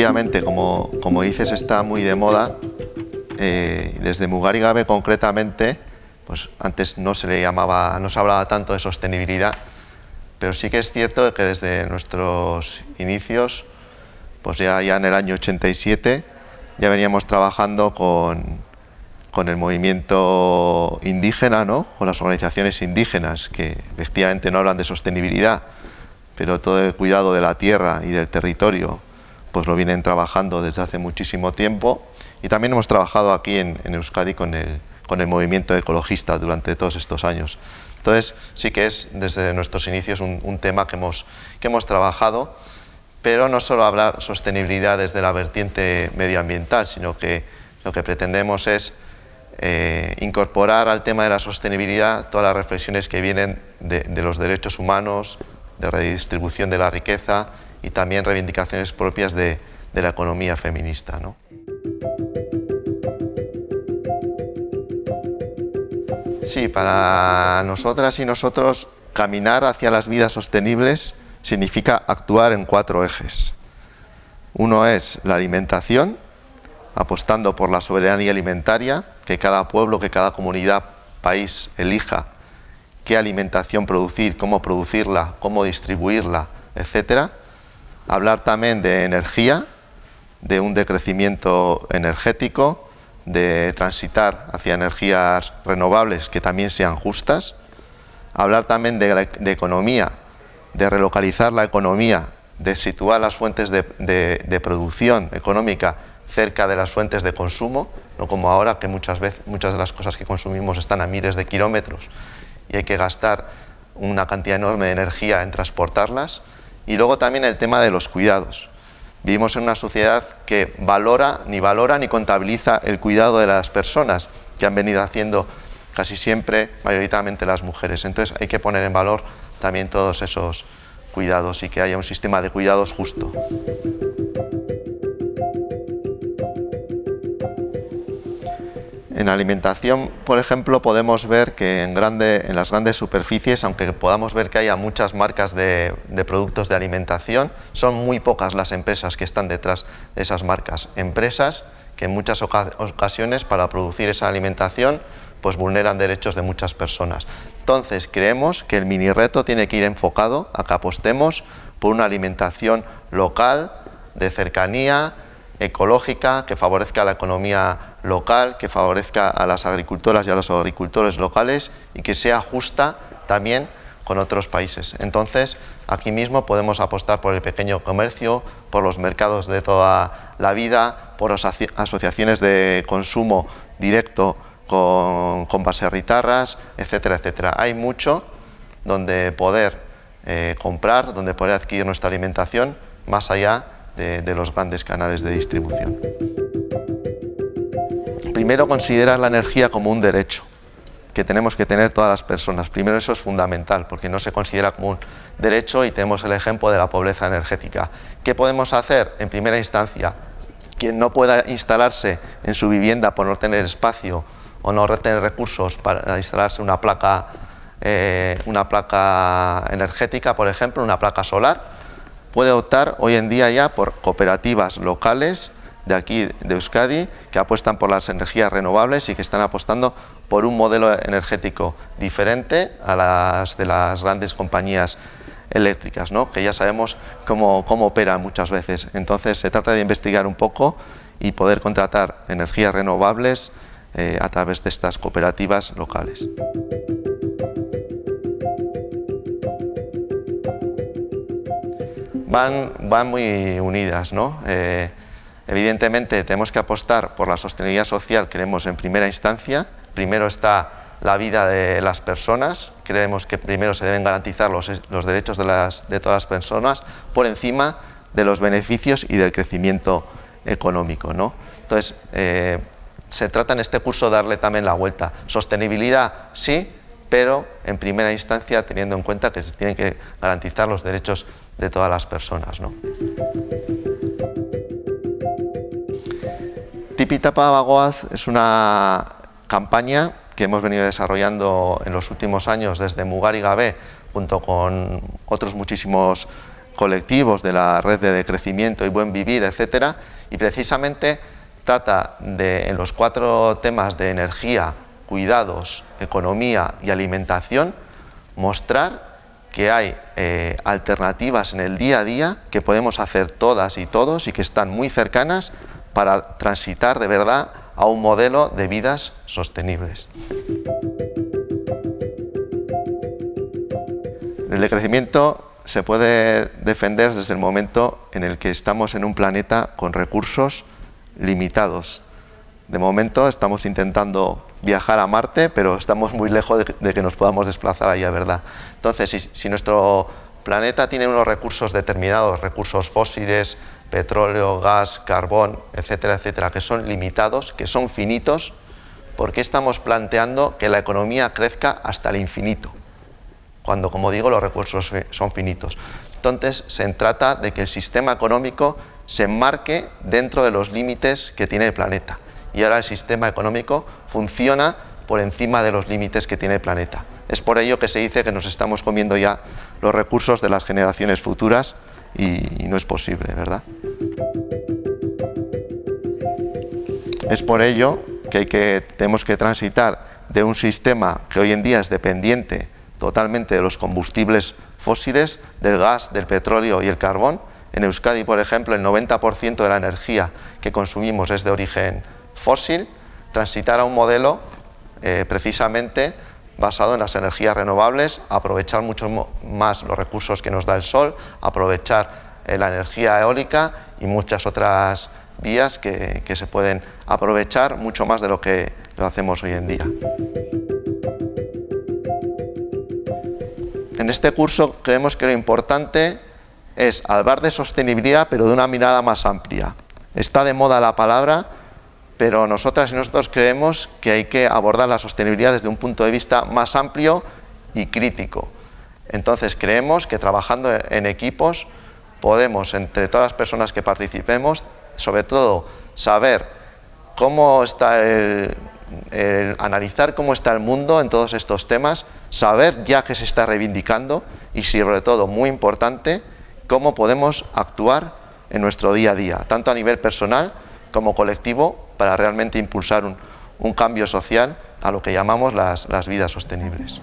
efectivamente, como, como dices, está muy de moda. Eh, desde Mugarigabe concretamente, pues antes no se le llamaba, no se hablaba tanto de sostenibilidad, pero sí que es cierto que desde nuestros inicios, pues ya, ya en el año 87, ya veníamos trabajando con, con el movimiento indígena, ¿no? con las organizaciones indígenas, que efectivamente no hablan de sostenibilidad, pero todo el cuidado de la tierra y del territorio pues lo vienen trabajando desde hace muchísimo tiempo y también hemos trabajado aquí en, Euskadi con el, con el movimiento ecologista durante todos estos años. Entonces sí que es desde nuestros inicios un, tema que hemos, que hemos trabajado, pero no solo hablar sostenibilidad desde la vertiente medioambiental, sino que lo que pretendemos es eh, incorporar al tema de la sostenibilidad todas las reflexiones que vienen de los derechos humanos, de redistribución de la riqueza y también reivindicaciones propias de, la economía feminista. Sí, para nosotras y nosotros caminar hacia las vidas sostenibles significa actuar en cuatro ejes. Uno es la alimentación, apostando por la soberanía alimentaria, que cada pueblo, que cada comunidad, país elija qué alimentación producir, cómo producirla, cómo distribuirla, etcétera hablar también de energía, de un decrecimiento energético, de transitar hacia energías renovables que también sean justas, hablar también de, economía, de relocalizar la economía, de situar las fuentes de, producción económica cerca de las fuentes de consumo, no como ahora que muchas veces muchas de las cosas que consumimos están a miles de kilómetros y hay que gastar una cantidad enorme de energía en transportarlas y luego también el tema de los cuidados. Vivimos en una sociedad que valora, ni valora ni contabiliza el cuidado de las personas que han venido haciendo casi siempre, mayoritariamente las mujeres. Entonces hay que poner en valor también todos esos cuidados y que haya un sistema de cuidados justo. En alimentación, por ejemplo, podemos ver que en, las grandes superficies, aunque podamos ver que haya muchas marcas de, de, productos de alimentación, son muy pocas las empresas que están detrás de esas marcas. Empresas que en muchas ocasiones para producir esa alimentación pues vulneran derechos de muchas personas. Entonces, creemos que el mini reto tiene que ir enfocado a que apostemos por una alimentación local, de cercanía, ecológica, que favorezca la economía local, que favorezca a las agricultoras y a los agricultores locales y que sea justa también con otros países. Entonces, aquí mismo podemos apostar por el pequeño comercio, por los mercados de toda la vida, por las asociaciones de consumo directo con, con baserritarras, etcétera, etcétera. Hay mucho donde poder eh, comprar, donde poder adquirir nuestra alimentación, más allá de los grandes canales de distribución primero considerar la energía como un derecho que tenemos que tener todas las personas. Primero eso es fundamental, porque no se considera como un derecho y tenemos el ejemplo de la pobreza energética. ¿Qué podemos hacer en primera instancia? Quien no pueda instalarse en su vivienda por no tener espacio o no tener recursos para instalarse una placa, eh, una placa energética, por ejemplo, una placa solar, puede optar hoy en día ya por cooperativas locales de aquí, de Euskadi, que apuestan por las energías renovables y que están apostando por un modelo energético diferente a las de las grandes compañías eléctricas, ¿no? que ya sabemos cómo, cómo operan muchas veces. Entonces se trata de investigar un poco y poder contratar energías renovables eh, a través de estas cooperativas locales. Van, van muy unidas, ¿no? Eh, Evidentemente tenemos que apostar por la sostenibilidad social, creemos en primera instancia. Primero está la vida de las personas, creemos que primero se deben garantizar los, derechos de, todas las personas por encima de los beneficios y del crecimiento económico. ¿no? Entonces, eh, se trata en este curso darle también la vuelta. Sostenibilidad, sí, pero en primera instancia teniendo en cuenta que se tienen que garantizar los derechos de todas las personas. ¿no? Tipitapa Bagoaz es una campaña que hemos venido desarrollando en los últimos años desde Mugar y Gabé, junto con otros muchísimos colectivos de la red de crecimiento y buen vivir, etcétera, y precisamente trata de, en los cuatro temas de energía, cuidados, economía y alimentación, mostrar que hay eh, alternativas en el día a día que podemos hacer todas y todos y que están muy cercanas para transitar de verdad a un modelo de vidas sostenibles. El decrecimiento se puede defender desde el momento en el que estamos en un planeta con recursos limitados. De momento estamos intentando viajar a Marte, pero estamos muy lejos de, que nos podamos desplazar allá, ¿verdad? Entonces, si nuestro planeta tiene unos recursos determinados, recursos fósiles, petróleo, gas, carbón, etcétera, etcétera, que son limitados, que son finitos, porque estamos planteando que la economía crezca hasta el infinito? Cuando, como digo, los recursos son finitos. Entonces, se trata de que el sistema económico se enmarque dentro de los límites que tiene el planeta. Y ahora el sistema económico funciona por encima de los límites que tiene el planeta. Es por ello que se dice que nos estamos comiendo ya los recursos de las generaciones futuras y no es posible, ¿verdad? Es por ello que, tenemos que transitar de un sistema que hoy en día es dependiente totalmente de los combustibles fósiles, del gas, del petróleo y el carbón. En Euskadi, por ejemplo, el 90% de la energía que consumimos es de origen fósil. Transitar a un modelo eh, precisamente basado en las energías renovables, aprovechar mucho más los recursos que nos da el sol, aprovechar eh, la energía eólica y muchas otras vías que, se pueden aprovechar mucho más de lo que lo hacemos hoy en día. En este curso creemos que lo importante es hablar de sostenibilidad, pero de una mirada más amplia. Está de moda la palabra, pero nosotras y nosotros creemos que hay que abordar la sostenibilidad desde un punto de vista más amplio y crítico. Entonces creemos que trabajando en equipos podemos, entre todas las personas que participemos, sobre todo, saber cómo está el, analizar cómo está el mundo en todos estos temas, saber ya que se está reivindicando y sobre todo, muy importante, cómo podemos actuar en nuestro día a día, tanto a nivel personal como colectivo, para realmente impulsar un, cambio social a lo que llamamos las vidas sostenibles.